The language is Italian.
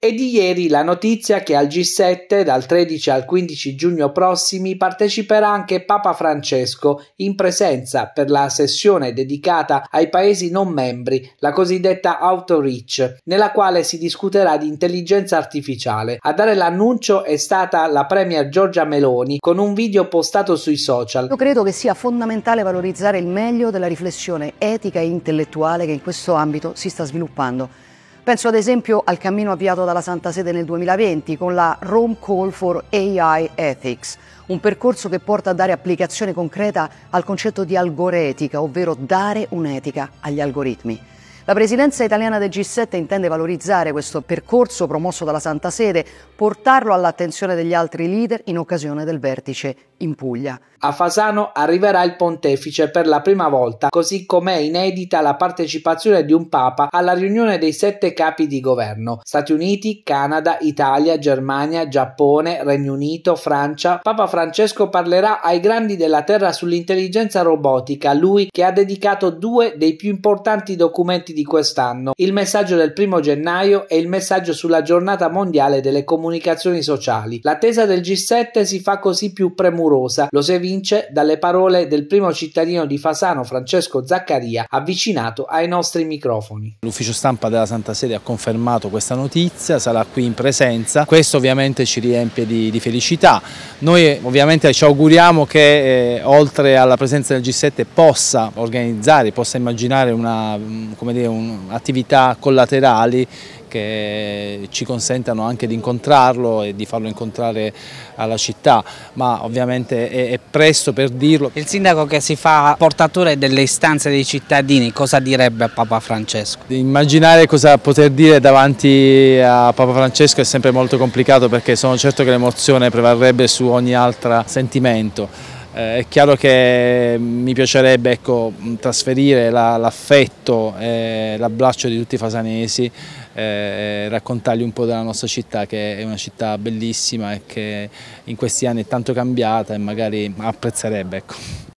È di ieri la notizia che al G7 dal 13 al 15 giugno prossimi parteciperà anche Papa Francesco in presenza per la sessione dedicata ai paesi non membri, la cosiddetta Outreach, nella quale si discuterà di intelligenza artificiale. A dare l'annuncio è stata la premier Giorgia Meloni con un video postato sui social. Io credo che sia fondamentale valorizzare il meglio della riflessione etica e intellettuale che in questo ambito si sta sviluppando Penso ad esempio al cammino avviato dalla Santa Sede nel 2020 con la Rome Call for AI Ethics, un percorso che porta a dare applicazione concreta al concetto di algoretica, ovvero dare un'etica agli algoritmi. La presidenza italiana del G7 intende valorizzare questo percorso promosso dalla Santa Sede, portarlo all'attenzione degli altri leader in occasione del vertice in Puglia. A Fasano arriverà il pontefice per la prima volta, così com'è inedita la partecipazione di un papa alla riunione dei sette capi di governo: Stati Uniti, Canada, Italia, Germania, Giappone, Regno Unito, Francia. Papa Francesco parlerà ai grandi della terra sull'intelligenza robotica, lui che ha dedicato due dei più importanti documenti di quest'anno: il messaggio del primo gennaio e il messaggio sulla giornata mondiale delle comunicazioni sociali. L'attesa del G7 si fa così più premurata clamorosa lo si evince dalle parole del primo cittadino di Fasano, Francesco Zaccaria, avvicinato ai nostri microfoni. L'ufficio stampa della Santa Sede ha confermato questa notizia, sarà qui in presenza, questo ovviamente ci riempie di, di felicità. Noi eh, ovviamente ci auguriamo che eh, oltre alla presenza del G7 possa organizzare, possa immaginare un'attività mm, un, collaterali che ci consentano anche di incontrarlo e di farlo incontrare alla città, ma ovviamente è, è presto per dirlo. Il sindaco che si fa portatore delle istanze dei cittadini, cosa direbbe a Papa Francesco? Immaginare cosa poter dire davanti a Papa Francesco è sempre molto complicato perché sono certo che l'emozione prevarrebbe su ogni altro sentimento. Eh, è chiaro che mi piacerebbe ecco, trasferire l'affetto la, e l'abbraccio di tutti i fasanesi, eh, raccontargli un po' della nostra città che è una città bellissima e che in questi anni è tanto cambiata e magari apprezzerebbe. Ecco.